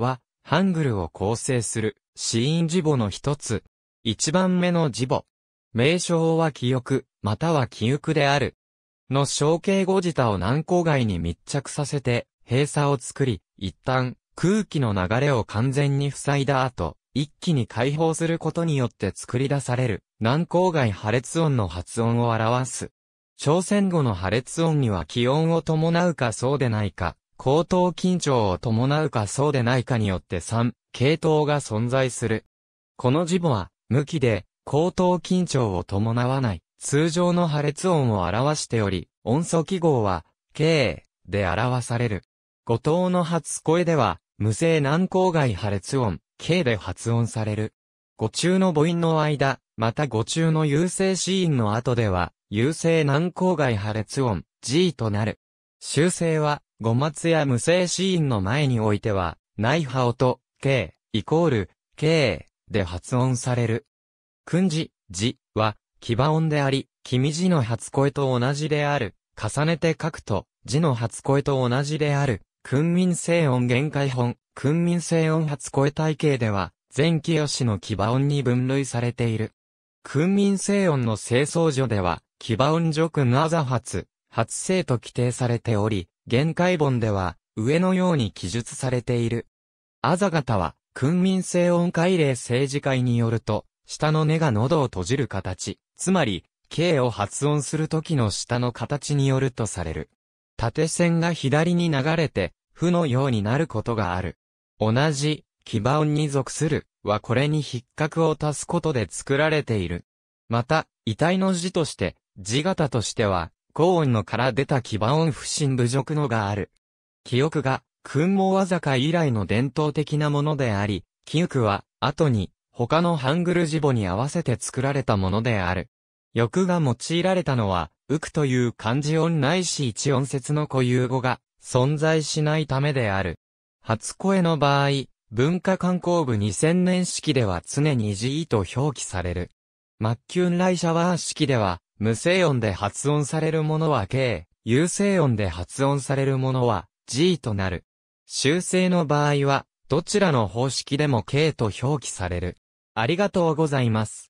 は、ハングルを構成する、死因字母の一つ。一番目の字母。名称は記憶、または記憶である。の象形語自他を南郊外に密着させて、閉鎖を作り、一旦、空気の流れを完全に塞いだ後、一気に解放することによって作り出される、南郊外破裂音の発音を表す。朝鮮語の破裂音には気温を伴うかそうでないか、高等緊張を伴うかそうでないかによって3、系統が存在する。この字母は、向きで、高等緊張を伴わない、通常の破裂音を表しており、音素記号は、K で表される。五等の初声では、無声難口外破裂音、K で発音される。五中の母音の間、また五中の優勢子音の後では、優勢難口外破裂音、G となる。修正は、五末や無声シーンの前においては、内波音、K、イコール、K、で発音される。訓字、字は、騎馬音であり、君字の初声と同じである。重ねて書くと、字の初声と同じである。訓民声音限界本、訓民声音初声体系では、前期吉の騎馬音に分類されている。訓民声音の清掃所では、騎馬音除訓アザ発、発生と規定されており、限界本では、上のように記述されている。あざ型は、訓民性音階令政治会によると、下の根が喉を閉じる形、つまり、K を発音する時の下の形によるとされる。縦線が左に流れて、負のようになることがある。同じ、基盤に属する、はこれに筆格を足すことで作られている。また、遺体の字として、字型としては、高音のから出た基盤音不振侮辱のがある。記憶が、訓わ和坂以来の伝統的なものであり、記憶は、後に、他のハングル字母に合わせて作られたものである。欲が用いられたのは、うくという漢字音ないし一音節の固有語が存在しないためである。初声の場合、文化観光部2000年式では常に GE と表記される。マッキュンシャワー式では、無声音で発音されるものは K、有声音で発音されるものは G となる。修正の場合は、どちらの方式でも K と表記される。ありがとうございます。